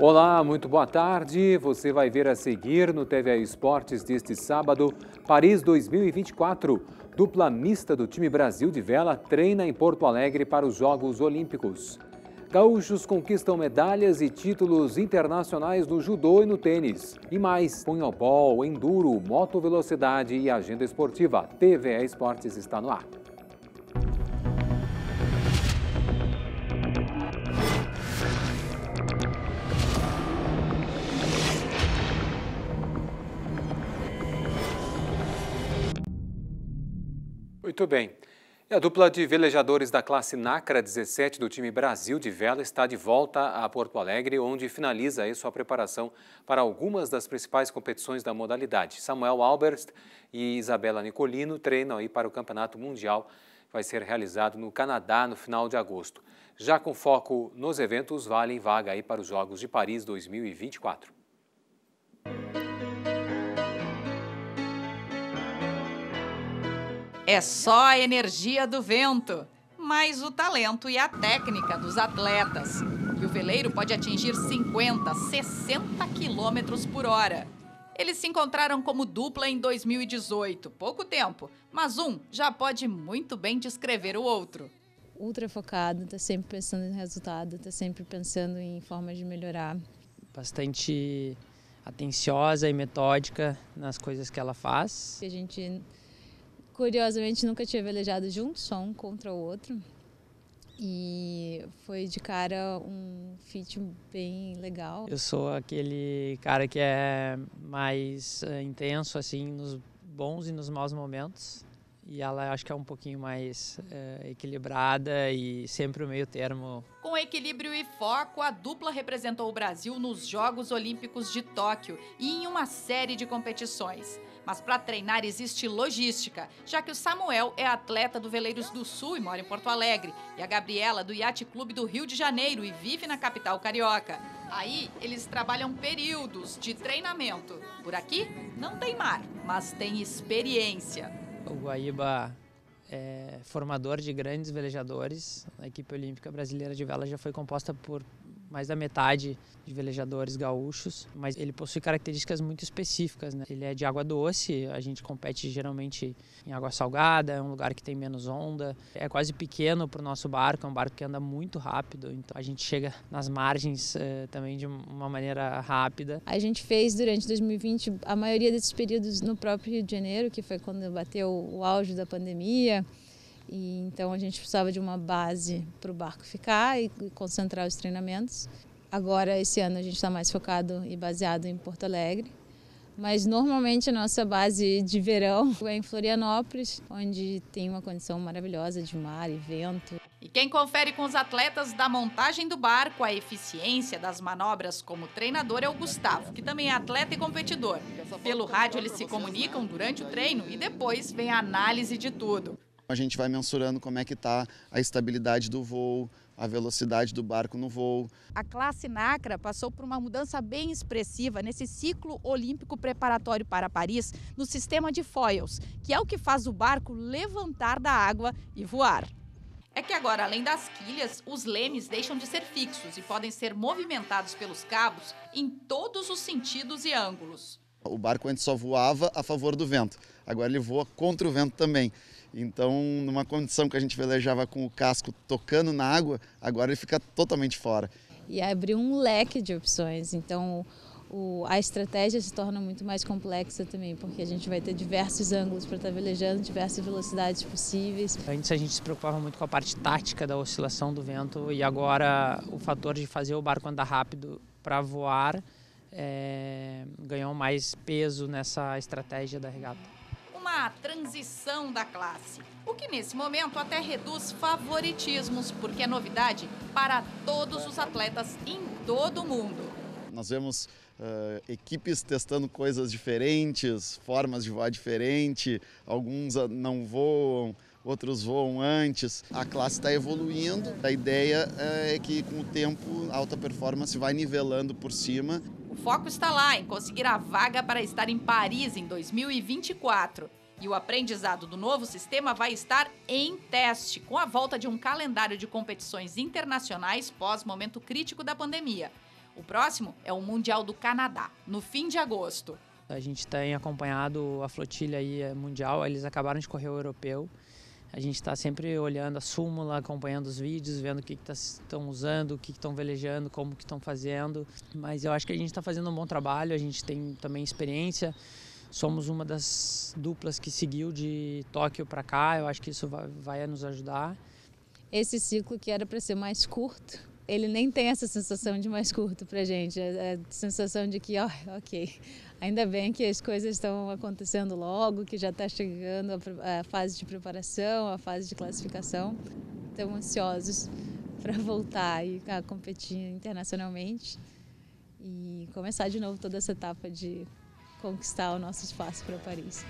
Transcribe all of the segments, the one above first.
Olá, muito boa tarde. Você vai ver a seguir no TVA Esportes deste sábado, Paris 2024. Dupla mista do time Brasil de vela treina em Porto Alegre para os Jogos Olímpicos. Gaúchos conquistam medalhas e títulos internacionais no judô e no tênis. E mais, punhalbol, enduro, moto velocidade e agenda esportiva. TVA Esportes está no ar. Muito bem. E a dupla de velejadores da classe NACRA 17 do time Brasil de Vela está de volta a Porto Alegre, onde finaliza aí sua preparação para algumas das principais competições da modalidade. Samuel Albert e Isabela Nicolino treinam aí para o Campeonato Mundial, que vai ser realizado no Canadá no final de agosto. Já com foco nos eventos, valem vaga aí para os Jogos de Paris 2024. É só a energia do vento, mais o talento e a técnica dos atletas. E o veleiro pode atingir 50, 60 quilômetros por hora. Eles se encontraram como dupla em 2018, pouco tempo, mas um já pode muito bem descrever o outro. Ultra focado, tá sempre pensando em resultado, tá sempre pensando em formas de melhorar. Bastante atenciosa e metódica nas coisas que ela faz. A gente Curiosamente, nunca tinha velejado juntos, só um contra o outro. E foi de cara um feat bem legal. Eu sou aquele cara que é mais eh, intenso, assim, nos bons e nos maus momentos. E ela acho que é um pouquinho mais eh, equilibrada e sempre o meio termo. Com equilíbrio e foco, a dupla representou o Brasil nos Jogos Olímpicos de Tóquio e em uma série de competições. Mas para treinar existe logística, já que o Samuel é atleta do Veleiros do Sul e mora em Porto Alegre, e a Gabriela do Yacht Clube do Rio de Janeiro e vive na capital carioca. Aí eles trabalham períodos de treinamento. Por aqui não tem mar, mas tem experiência. O Guaíba é formador de grandes velejadores. A equipe olímpica brasileira de vela já foi composta por mais da metade de velejadores gaúchos, mas ele possui características muito específicas. Né? Ele é de água doce, a gente compete geralmente em água salgada, é um lugar que tem menos onda, é quase pequeno para o nosso barco, é um barco que anda muito rápido, então a gente chega nas margens eh, também de uma maneira rápida. A gente fez durante 2020 a maioria desses períodos no próprio Rio de Janeiro, que foi quando bateu o auge da pandemia. E, então a gente precisava de uma base para o barco ficar e, e concentrar os treinamentos. Agora, esse ano, a gente está mais focado e baseado em Porto Alegre. Mas normalmente a nossa base de verão é em Florianópolis, onde tem uma condição maravilhosa de mar e vento. E quem confere com os atletas da montagem do barco a eficiência das manobras como treinador é o Gustavo, que também é atleta e competidor. Pelo rádio eles se comunicam durante o treino e depois vem a análise de tudo. A gente vai mensurando como é que está a estabilidade do voo, a velocidade do barco no voo. A classe Nacra passou por uma mudança bem expressiva nesse ciclo olímpico preparatório para Paris no sistema de foils, que é o que faz o barco levantar da água e voar. É que agora, além das quilhas, os lemes deixam de ser fixos e podem ser movimentados pelos cabos em todos os sentidos e ângulos. O barco antes só voava a favor do vento, agora ele voa contra o vento também. Então, numa condição que a gente velejava com o casco tocando na água, agora ele fica totalmente fora. E abriu um leque de opções. Então, o, a estratégia se torna muito mais complexa também, porque a gente vai ter diversos ângulos para estar tá velejando, diversas velocidades possíveis. Antes a gente se preocupava muito com a parte tática da oscilação do vento e agora o fator de fazer o barco andar rápido para voar é, ganhou mais peso nessa estratégia da regata a transição da classe, o que nesse momento até reduz favoritismos, porque é novidade para todos os atletas em todo o mundo. Nós vemos uh, equipes testando coisas diferentes, formas de voar diferente, alguns não voam, outros voam antes. A classe está evoluindo, a ideia eh, é que com o tempo a alta performance vai nivelando por cima. O foco está lá em conseguir a vaga para estar em Paris em 2024. E o aprendizado do novo sistema vai estar em teste, com a volta de um calendário de competições internacionais pós momento crítico da pandemia. O próximo é o Mundial do Canadá, no fim de agosto. A gente tem acompanhado a flotilha aí eh, mundial, eles acabaram de correr o europeu. A gente está sempre olhando a súmula, acompanhando os vídeos, vendo o que estão tá usando, o que estão velejando, como que estão fazendo. Mas eu acho que a gente está fazendo um bom trabalho, a gente tem também experiência somos uma das duplas que seguiu de Tóquio para cá. Eu acho que isso vai, vai nos ajudar. Esse ciclo que era para ser mais curto, ele nem tem essa sensação de mais curto para gente. A, é, é sensação de que, ó, oh, ok, ainda bem que as coisas estão acontecendo logo, que já está chegando a, a fase de preparação, a fase de classificação. Estamos ansiosos para voltar e a competir internacionalmente e começar de novo toda essa etapa de conquistar o nosso espaço para Paris.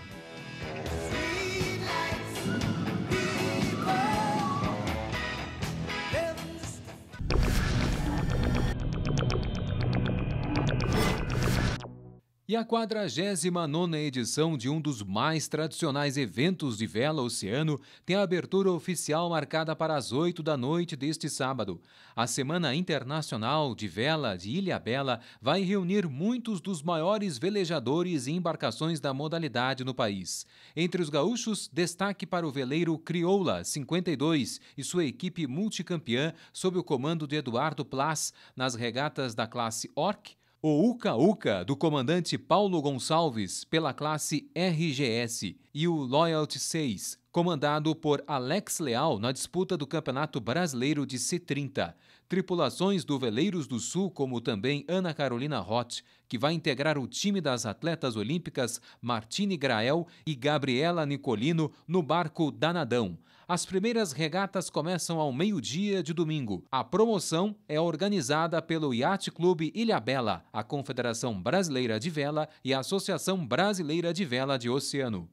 E a 49 edição de um dos mais tradicionais eventos de vela oceano tem a abertura oficial marcada para as 8 da noite deste sábado. A Semana Internacional de Vela de Ilha Bela vai reunir muitos dos maiores velejadores e embarcações da modalidade no país. Entre os gaúchos, destaque para o veleiro Crioula 52 e sua equipe multicampeã sob o comando de Eduardo Plas nas regatas da classe Orc, o Uca Uca do comandante Paulo Gonçalves pela classe RGS e o Loyalty 6, comandado por Alex Leal na disputa do Campeonato Brasileiro de C30. Tripulações do Veleiros do Sul, como também Ana Carolina Roth, que vai integrar o time das atletas olímpicas Martine Grael e Gabriela Nicolino no barco Danadão. As primeiras regatas começam ao meio-dia de domingo. A promoção é organizada pelo Yacht Clube Ilhabela, a Confederação Brasileira de Vela e a Associação Brasileira de Vela de Oceano.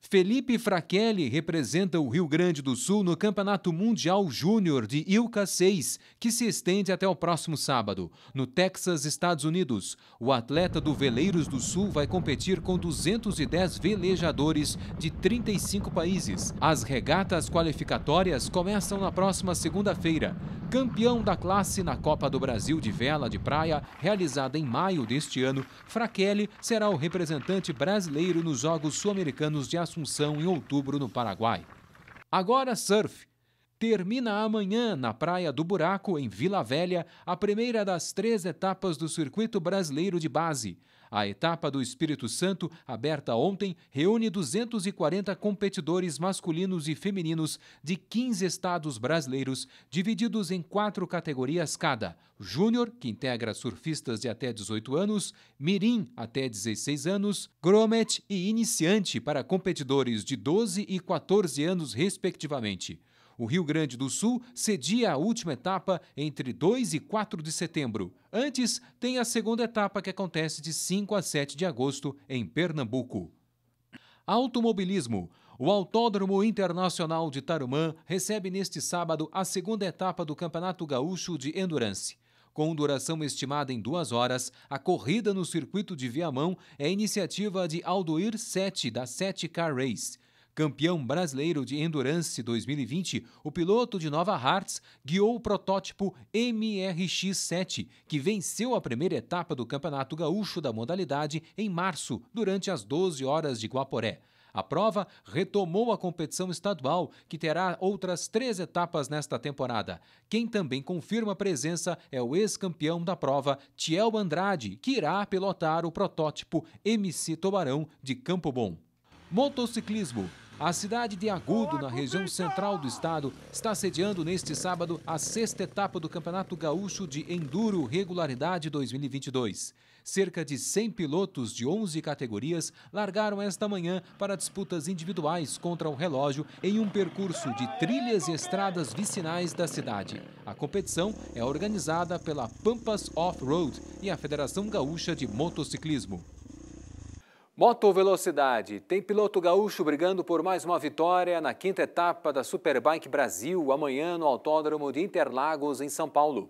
Felipe Fraquelli representa o Rio Grande do Sul no Campeonato Mundial Júnior de Ilca 6, que se estende até o próximo sábado, no Texas, Estados Unidos. O atleta do Veleiros do Sul vai competir com 210 velejadores de 35 países. As regatas qualificatórias começam na próxima segunda-feira. Campeão da classe na Copa do Brasil de Vela de Praia, realizada em maio deste ano, Fraquelli será o representante brasileiro nos Jogos Sul-Americanos de Assunção em outubro no Paraguai. Agora surf. Termina amanhã na Praia do Buraco, em Vila Velha, a primeira das três etapas do Circuito Brasileiro de Base. A etapa do Espírito Santo, aberta ontem, reúne 240 competidores masculinos e femininos de 15 estados brasileiros, divididos em quatro categorias cada: Júnior, que integra surfistas de até 18 anos, Mirim, até 16 anos, Gromet e Iniciante, para competidores de 12 e 14 anos, respectivamente. O Rio Grande do Sul cedia a última etapa entre 2 e 4 de setembro. Antes, tem a segunda etapa que acontece de 5 a 7 de agosto em Pernambuco. Automobilismo. O Autódromo Internacional de Tarumã recebe neste sábado a segunda etapa do Campeonato Gaúcho de Endurance. Com duração estimada em duas horas, a corrida no circuito de Viamão é iniciativa de Aldoir 7, da 7 Car Race. Campeão brasileiro de Endurance 2020, o piloto de Nova Hartz guiou o protótipo MRX7, que venceu a primeira etapa do Campeonato Gaúcho da modalidade em março, durante as 12 horas de Guaporé. A prova retomou a competição estadual, que terá outras três etapas nesta temporada. Quem também confirma a presença é o ex-campeão da prova, Tiel Andrade, que irá pilotar o protótipo MC Tobarão de Campo Bom. Motociclismo. A cidade de Agudo, na região central do estado, está sediando neste sábado a sexta etapa do Campeonato Gaúcho de Enduro Regularidade 2022. Cerca de 100 pilotos de 11 categorias largaram esta manhã para disputas individuais contra o relógio em um percurso de trilhas e estradas vicinais da cidade. A competição é organizada pela Pampas Off-Road e a Federação Gaúcha de Motociclismo. Moto Velocidade. Tem piloto gaúcho brigando por mais uma vitória na quinta etapa da Superbike Brasil, amanhã no Autódromo de Interlagos, em São Paulo.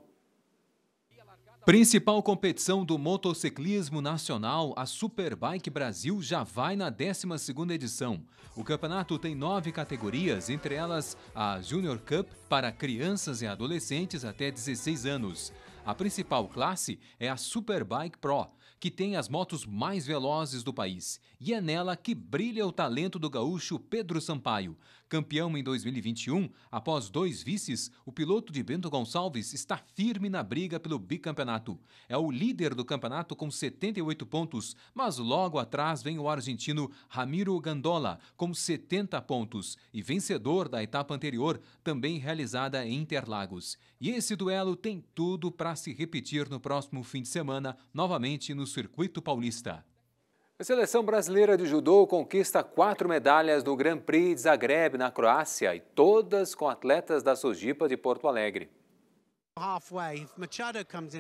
Principal competição do motociclismo nacional, a Superbike Brasil já vai na 12ª edição. O campeonato tem nove categorias, entre elas a Junior Cup para crianças e adolescentes até 16 anos, a principal classe é a Superbike Pro, que tem as motos mais velozes do país, e é nela que brilha o talento do gaúcho Pedro Sampaio, Campeão em 2021, após dois vices, o piloto de Bento Gonçalves está firme na briga pelo bicampeonato. É o líder do campeonato com 78 pontos, mas logo atrás vem o argentino Ramiro Gandola, com 70 pontos, e vencedor da etapa anterior, também realizada em Interlagos. E esse duelo tem tudo para se repetir no próximo fim de semana, novamente no Circuito Paulista. A seleção brasileira de judô conquista quatro medalhas no Grand Prix de Zagreb, na Croácia, e todas com atletas da Sojipa de Porto Alegre.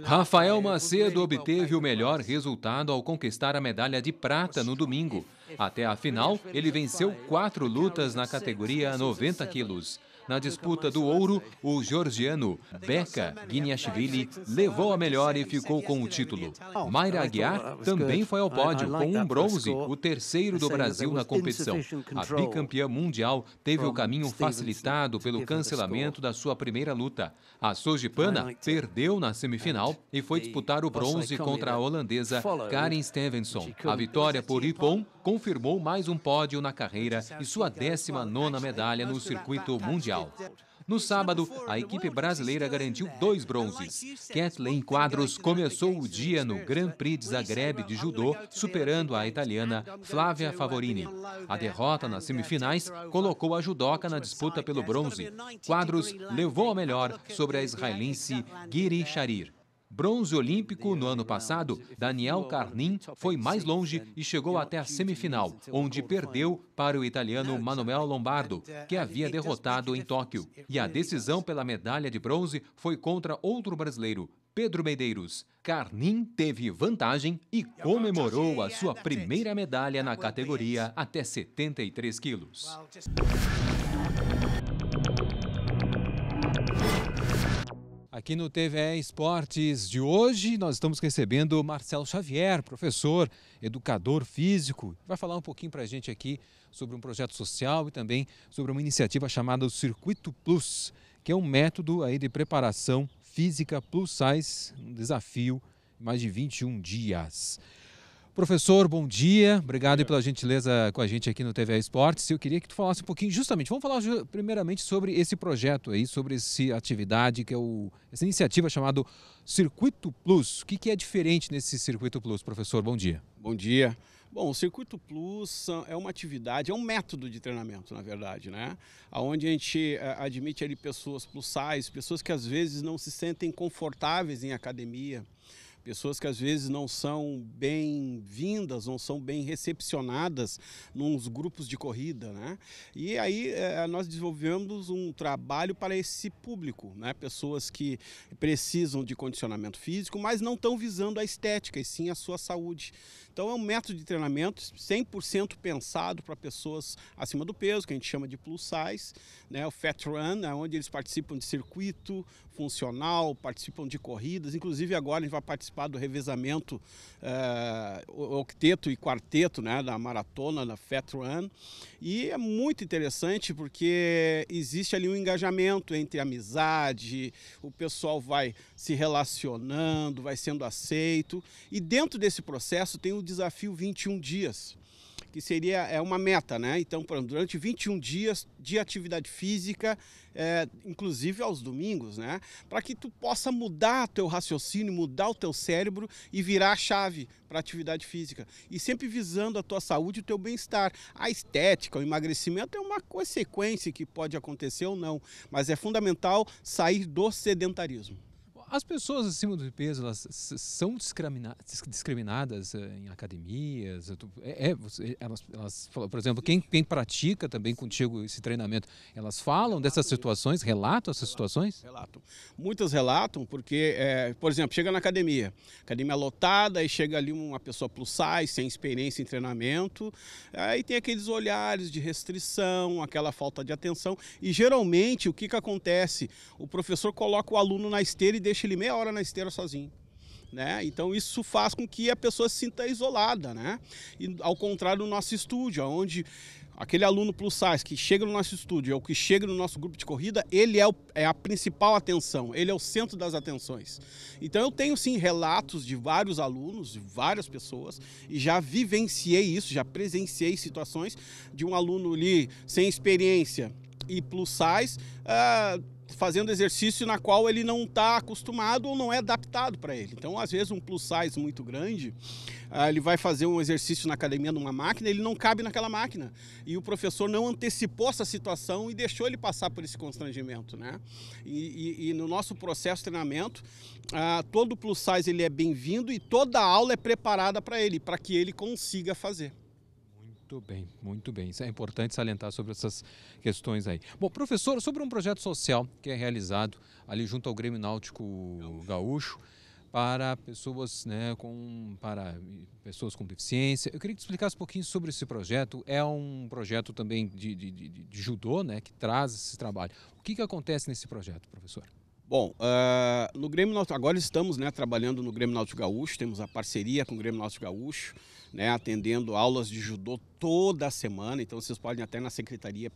Rafael Macedo obteve o melhor resultado ao conquistar a medalha de prata no domingo. Até a final, ele venceu quatro lutas na categoria 90 quilos. Na disputa do ouro, o georgiano Beka Guiniashvili levou a melhor e ficou com o é título. Mayra Aguiar é também foi ao pódio com um bronze, o terceiro do Brasil na competição. A bicampeã mundial teve o caminho facilitado pelo cancelamento da sua primeira luta. A Sojipana perdeu na semifinal e foi disputar o bronze contra a holandesa Karen Stevenson. A vitória por Ippon confirmou mais um pódio na carreira e sua 19 nona medalha no circuito mundial mundial. No sábado, a equipe brasileira garantiu dois bronzes. Kathleen Quadros começou o dia no Grand Prix de Zagreb de judô, superando a italiana Flávia Favorini. A derrota nas semifinais colocou a judoca na disputa pelo bronze. Quadros levou a melhor sobre a israelense Giri Sharir. Bronze olímpico no ano passado, Daniel Carnin foi mais longe e chegou até a semifinal, é onde perdeu para o italiano Manuel Lombardo, que é havia derrotado em Tóquio. E a decisão pela medalha de bronze foi contra outro brasileiro, Pedro Medeiros. Carnin teve vantagem e comemorou a sua é primeira medalha tá na categoria até 73 quilos. Aqui no TV Esportes de hoje, nós estamos recebendo Marcelo Xavier, professor, educador físico. Vai falar um pouquinho para a gente aqui sobre um projeto social e também sobre uma iniciativa chamada o Circuito Plus, que é um método aí de preparação física plus size, um desafio mais de 21 dias. Professor, bom dia. Obrigado pela gentileza com a gente aqui no TVA Esportes. Eu queria que tu falasse um pouquinho, justamente, vamos falar primeiramente sobre esse projeto aí, sobre essa atividade, que é o, essa iniciativa chamada Circuito Plus. O que, que é diferente nesse Circuito Plus, professor? Bom dia. Bom dia. Bom, o Circuito Plus é uma atividade, é um método de treinamento, na verdade, né? Onde a gente eh, admite ali pessoas plus size, pessoas que às vezes não se sentem confortáveis em academia, pessoas que às vezes não são bem-vindas, não são bem recepcionadas nos grupos de corrida, né? E aí é, nós desenvolvemos um trabalho para esse público, né? Pessoas que precisam de condicionamento físico, mas não estão visando a estética e sim a sua saúde. Então é um método de treinamento 100% pensado para pessoas acima do peso, que a gente chama de plus size, né? O Fat Run, é onde eles participam de circuito funcional, participam de corridas, inclusive agora a gente vai participar participar do revezamento eh, octeto e quarteto né, da maratona, da Fat Run. E é muito interessante porque existe ali um engajamento entre amizade, o pessoal vai se relacionando, vai sendo aceito. E dentro desse processo tem o desafio 21 dias que seria é uma meta, né? Então, durante 21 dias de atividade física, é, inclusive aos domingos, né? Para que tu possa mudar teu raciocínio, mudar o teu cérebro e virar a chave para atividade física. E sempre visando a tua saúde e o teu bem-estar. A estética, o emagrecimento é uma consequência que pode acontecer ou não, mas é fundamental sair do sedentarismo. As pessoas acima do peso, elas são discriminadas, discriminadas eh, em academias? Eh, é, é, elas, elas, por exemplo, quem, quem pratica também contigo esse treinamento, elas falam dessas situações, relatam essas situações? Relatam. Muitas relatam porque, é, por exemplo, chega na academia, academia lotada e chega ali uma pessoa plus size, sem experiência em treinamento, aí tem aqueles olhares de restrição, aquela falta de atenção e geralmente o que, que acontece? O professor coloca o aluno na esteira e deixa deixa ele meia hora na esteira sozinho. Né? Então isso faz com que a pessoa se sinta isolada, né? E ao contrário do nosso estúdio, onde aquele aluno plus size que chega no nosso estúdio, ou que chega no nosso grupo de corrida, ele é, o, é, a principal atenção, ele é o centro das atenções. Então eu tenho sim relatos de vários alunos, de várias pessoas, e já vivenciei isso, já presenciei situações de um aluno ali sem experiência e plus size. Uh, fazendo exercício na qual ele não está acostumado ou não é adaptado para ele. Então, às vezes, um plus size muito grande, ah, ele vai fazer um exercício na academia numa máquina, ele não cabe naquela máquina. E o professor não antecipou essa situação e deixou ele passar por esse constrangimento. Né? E, e, e no nosso processo de treinamento, ah, todo plus size ele é bem-vindo e toda aula é preparada para ele, para que ele consiga fazer. Muito bem, muito bem. Isso é importante salientar sobre essas questões aí. Bom, professor, sobre um projeto social que é realizado ali junto ao Grêmio Náutico Gaúcho para pessoas, né, com, para pessoas com deficiência. Eu queria que explicasse um pouquinho sobre esse projeto. É um projeto também de, de, de, de judô, né, que traz esse trabalho. O que, que acontece nesse projeto, professor? Bom, uh, no Grêmio Náutico, agora estamos né, trabalhando no Grêmio Náutico Gaúcho, temos a parceria com o Grêmio Náutico Gaúcho né, atendendo aulas de judô toda semana, então vocês podem até na secretaria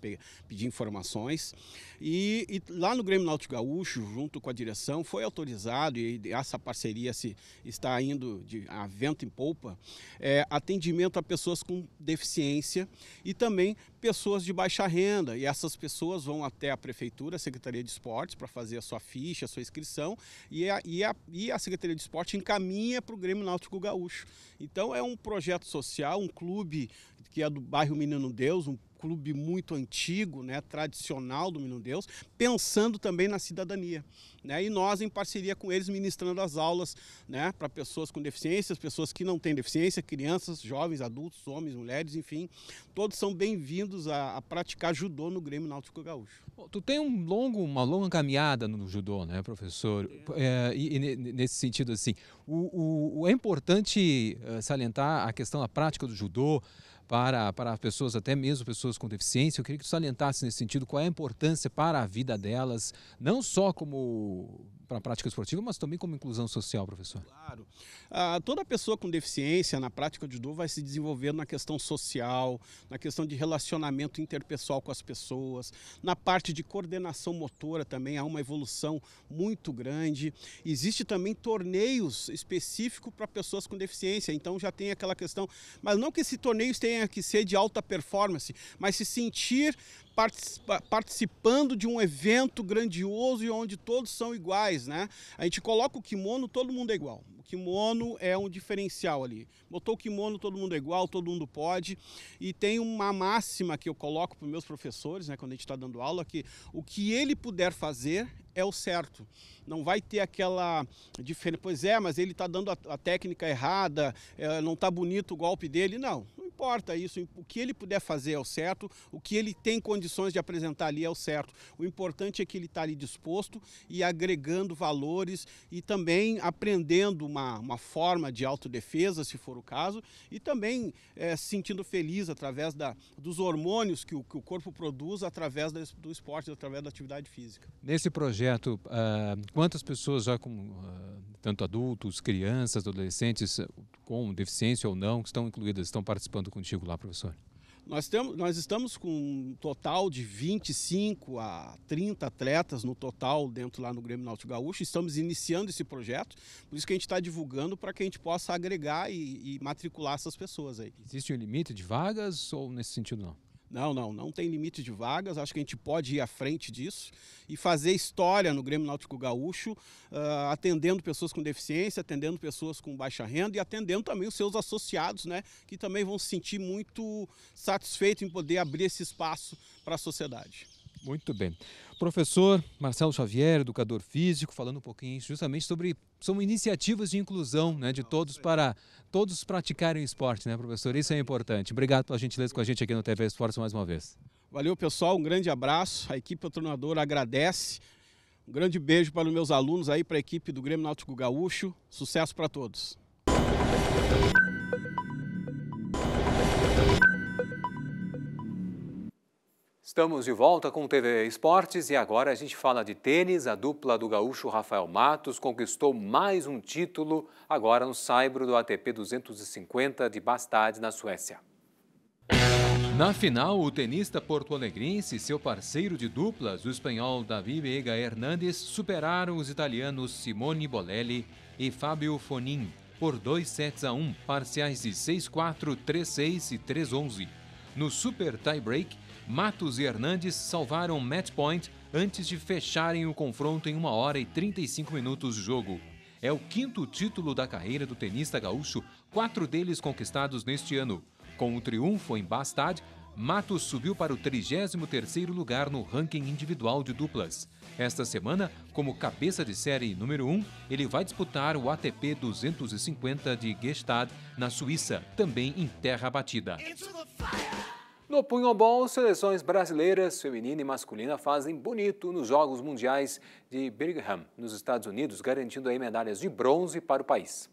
pedir informações. E, e, lá no Grêmio Náutico Gaúcho, junto com a direção, foi autorizado, e essa parceria se está indo de, a vento em polpa, é, atendimento a pessoas com deficiência e também pessoas de baixa renda. E essas pessoas vão até a prefeitura, a Secretaria de Esportes, para fazer a sua ficha, a sua inscrição, e a, e a, e a Secretaria de Esporte encaminha para o Grêmio Náutico Gaúcho. Então é um projeto projeto social, um clube que é do bairro Menino Deus, um clube muito antigo, né, tradicional do Menino Deus, pensando também na cidadania. Né, e nós, em parceria com eles, ministrando as aulas né, para pessoas com deficiência, pessoas que não têm deficiência, crianças, jovens, adultos, homens, mulheres, enfim. Todos são bem-vindos a, a, praticar judô no Grêmio Náutico Gaúcho. Tu tem um longo, uma longa caminhada no judô, né, professor? É, e, e, nesse sentido, assim, o, o, é importante eh, salientar a questão da prática do judô, para, para pessoas, até mesmo pessoas com deficiência. Eu queria que tu salientasse nesse sentido qual é a importância para a vida delas, não só como para a prática esportiva, mas também como inclusão social, professor. Claro. Ah, toda pessoa com deficiência na prática de judô vai se desenvolver na questão social, na questão de relacionamento interpessoal com as pessoas, na parte de coordenação motora também há uma evolução muito grande. Existe também torneios específicos para pessoas com deficiência, então já tem aquela questão, mas não que esse torneio esteja tenha que ser de alta performance, mas se sentir participando de um evento grandioso e onde todos são iguais, né? A gente coloca o kimono, todo mundo é igual. O kimono é um diferencial ali. Botou o kimono, todo mundo é igual, todo mundo pode. E tem uma máxima que eu coloco para meus professores, né, quando a gente está dando aula, que o que ele puder fazer é o certo. Não vai ter aquela diferença. Pois é, mas ele está dando a, técnica errada, eh, não está bonito o golpe dele. Não, importa isso, o que ele puder fazer é o certo, o que ele tem condições de apresentar ali é o certo. O importante é que ele está ali disposto e agregando valores e também aprendendo uma, uma forma de autodefesa, se for o caso, e também é, se sentindo feliz através da, dos hormônios que o, que o corpo produz através do esporte, através da atividade física. Nesse projeto, uh, quantas pessoas já com uh, tanto adultos, crianças, adolescentes com deficiência ou não que estão incluídas, estão participando contigo lá, professor? Nós, temos, nós estamos com um total de 25 a 30 atletas no total dentro lá no Grêmio Náutico Gaúcho. Estamos iniciando esse projeto, por isso que a gente está divulgando para que a gente possa agregar e, e matricular essas pessoas aí. Existe um limite de vagas ou nesse sentido não? Não, não, não tem limite de vagas. Acho que a gente pode ir à frente disso e fazer história no Grêmio Náutico Gaúcho, uh, atendendo pessoas com deficiência, atendendo pessoas com baixa renda e atendendo também os seus associados, né, que também vão se sentir muito satisfeitos em poder abrir esse espaço para a sociedade. Muito bem. Professor Marcelo Xavier, educador físico, falando um pouquinho justamente sobre são iniciativas de inclusão né, de todos para todos praticarem esporte, né, professor? Isso é importante. Obrigado pela gentileza com a gente aqui no TV Esporte mais uma vez. Valeu, pessoal. Um grande abraço. A equipe patronadora agradece. Um grande beijo para os meus alunos aí, para a equipe do Grêmio Náutico Gaúcho. Sucesso para todos. Estamos de volta com o TV Esportes e agora a gente fala de tênis. A dupla do gaúcho Rafael Matos conquistou mais um título, agora no saibro do ATP 250 de Bastad na Suécia. Na final, o tenista porto-alegrense e seu parceiro de duplas, o espanhol Davi Veiga Hernandes, superaram os italianos Simone Bolelli e Fábio Fonin por 2 sets a 1, parciais de 6-4, 3-6 e 3-11. No super tie-break, Matos e Hernandes salvaram match point antes de fecharem o confronto em 1 hora e 35 minutos de jogo. É o quinto título da carreira do tenista gaúcho, quatro deles conquistados neste ano. Com o triunfo em Bastad, Matos subiu para o 33º lugar no ranking individual de duplas. Esta semana, como cabeça de série número 1, ele vai disputar o ATP 250 de Gestad, na Suíça, também em terra batida. No Ball, seleções brasileiras, feminina e masculina, fazem bonito nos Jogos Mundiais de Birmingham, nos Estados Unidos, garantindo aí medalhas de bronze para o país.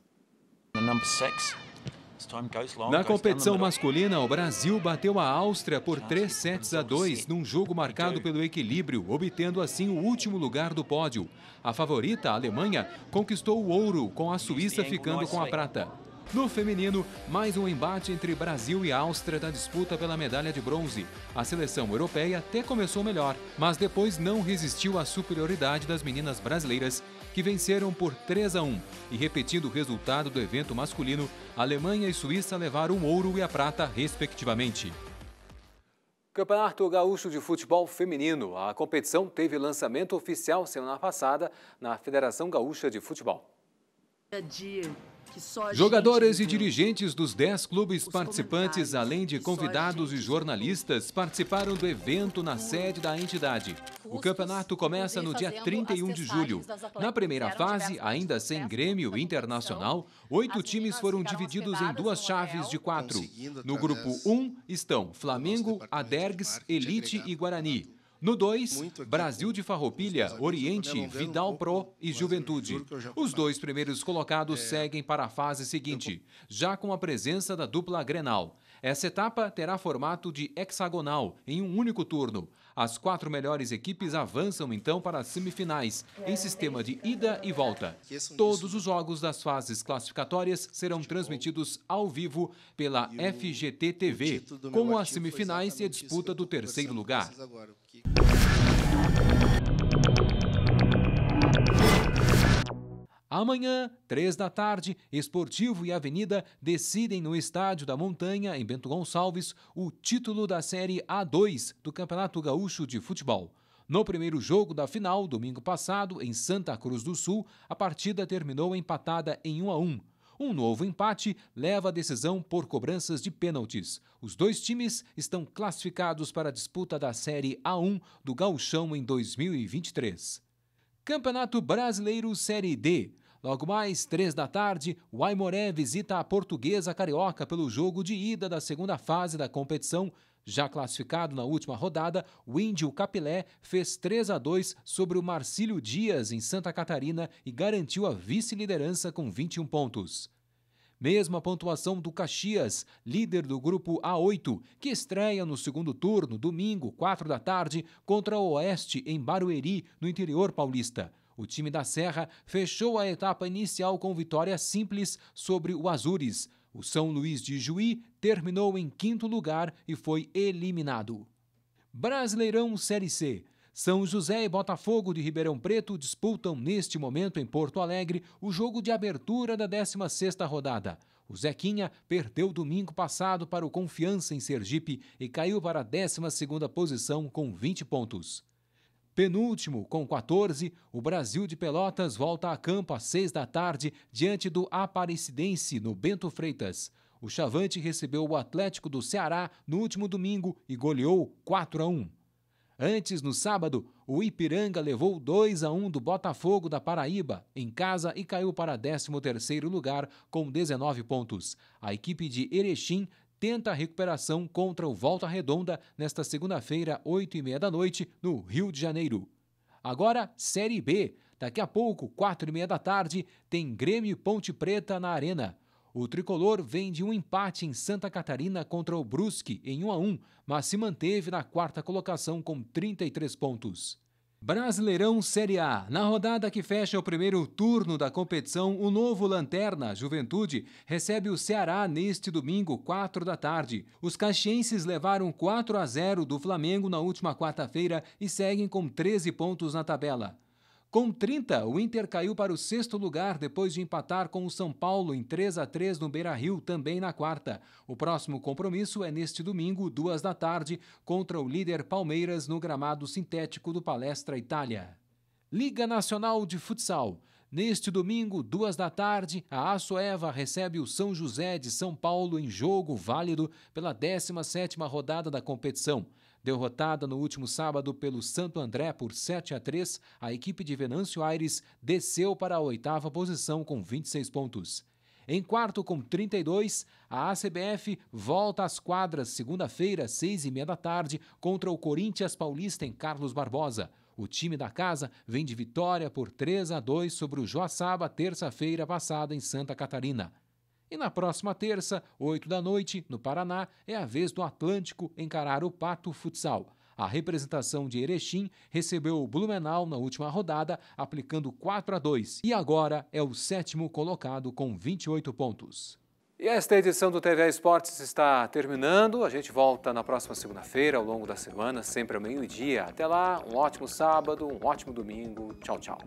Na competição masculina, o Brasil bateu a Áustria por 3 sets a 2 num jogo marcado pelo equilíbrio, obtendo assim o último lugar do pódio. A favorita, a Alemanha, conquistou o ouro, com a Suíça ficando com a prata. No feminino, mais um embate entre Brasil e Áustria da disputa pela medalha de bronze. A seleção europeia até começou melhor, mas depois não resistiu à superioridade das meninas brasileiras, que venceram por 3 a 1. E repetindo o resultado do evento masculino, Alemanha e Suíça levaram o ouro e a prata, respectivamente. Campeonato Gaúcho de Futebol Feminino. A competição teve lançamento oficial semana passada na Federação Gaúcha de Futebol. Dia. Jogadores e dirigentes dos 10 clubes participantes, além de convidados e jornalistas, participaram do evento na sede da entidade. O campeonato começa no dia 31 de julho. Na primeira fase, ainda sem Grêmio Internacional, oito times foram divididos em duas chaves de quatro. No grupo 1 um, estão Flamengo, Adergs, Elite e Guarani. No 2, Brasil de Farroupilha, Oriente, Vidal Pro e Juventude. Os dois primeiros colocados é. seguem para a fase seguinte, já com a presença da dupla Grenal. Essa etapa terá formato de hexagonal, em um único turno. As quatro melhores equipes avançam então para as semifinais, é, em é sistema de ida e volta. Todos os jogos das fases classificatórias serão transmitidos ao vivo pela FGT TV, como as semifinais e a disputa do terceiro lugar aqui. Amanhã, três da tarde, Esportivo e Avenida decidem no Estádio da Montanha, em Bento Gonçalves, o título da Série A2 do Campeonato Gaúcho de Futebol. No primeiro jogo da final, domingo passado, em Santa Cruz do Sul, a partida terminou empatada em 1 a 1. Um novo empate leva a decisão por cobranças de pênaltis. Os dois times estão classificados para a disputa da Série A1 do Gauchão em 2023. Campeonato Brasileiro Série D. Logo mais, três da tarde, o Aimoré visita a portuguesa carioca pelo jogo de ida da segunda fase da competição já classificado na última rodada, o Índio Capilé fez 3 a 2 sobre o Marcílio Dias em Santa Catarina e garantiu a vice-liderança com 21 pontos. Mesma pontuação do Caxias, líder do grupo A8, que estreia no segundo turno, domingo, 4 da tarde, contra o Oeste em Barueri, no interior paulista. O time da Serra fechou a etapa inicial com vitória simples sobre o Azures, o São Luís de Juí terminou em quinto lugar e foi eliminado. Brasileirão Série C. São José e Botafogo de Ribeirão Preto disputam neste momento em Porto Alegre o jogo de abertura da 16ª rodada. O Zequinha perdeu domingo passado para o Confiança em Sergipe e caiu para a 12ª posição com 20 pontos. Penúltimo, com 14, o Brasil de Pelotas volta a campo às 6 da tarde diante do Aparecidense, no Bento Freitas. O Chavante recebeu o Atlético do Ceará no último domingo e goleou 4 a 1. Antes, no sábado, o Ipiranga levou 2 a 1 do Botafogo da Paraíba em casa e caiu para 13º lugar com 19 pontos. A equipe de Erechim tenta a recuperação contra o Volta Redonda nesta segunda-feira, 8 8h30 da noite, no Rio de Janeiro. Agora, Série B. Daqui a pouco, 4 h 30 da tarde, tem Grêmio Ponte Preta na Arena. O tricolor vem de um empate em Santa Catarina contra o Brusque em 1 a 1, mas se manteve na quarta colocação com 33 pontos. Brasileirão Série A. Na rodada que fecha o primeiro turno da competição, o novo Lanterna, Juventude, recebe o Ceará neste domingo, 4 da tarde. Os caxienses levaram 4 a 0 do Flamengo na última quarta-feira e seguem com 13 pontos na tabela. Com 30, o Inter caiu para o sexto lugar depois de empatar com o São Paulo em 3 a 3 no Beira-Rio também na quarta. O próximo compromisso é neste domingo, duas da tarde, contra o líder Palmeiras no gramado sintético do Palestra Itália. Liga Nacional de Futsal. Neste domingo, duas da tarde, a Assoeva recebe o São José de São Paulo em jogo válido pela 17ª rodada da competição. Derrotada no último sábado pelo Santo André por 7 a 3, a equipe de Venâncio Aires desceu para a oitava posição com 26 pontos. Em quarto, com 32, a ACBF volta às quadras segunda-feira, seis e meia da tarde, contra o Corinthians Paulista em Carlos Barbosa. O time da casa vem de vitória por 3 a 2 sobre o Joaçaba terça-feira passada em Santa Catarina. E na próxima terça, 8 da noite, no Paraná, é a vez do Atlântico encarar o Pato Futsal. A representação de Erechim recebeu o Blumenau na última rodada, aplicando 4 a 2 e agora é o sétimo colocado com 28 pontos. E esta edição do TV Esportes está terminando. A gente volta na próxima segunda-feira, ao longo da semana, sempre ao meio-dia. Até lá, um ótimo sábado, um ótimo domingo. Tchau, tchau.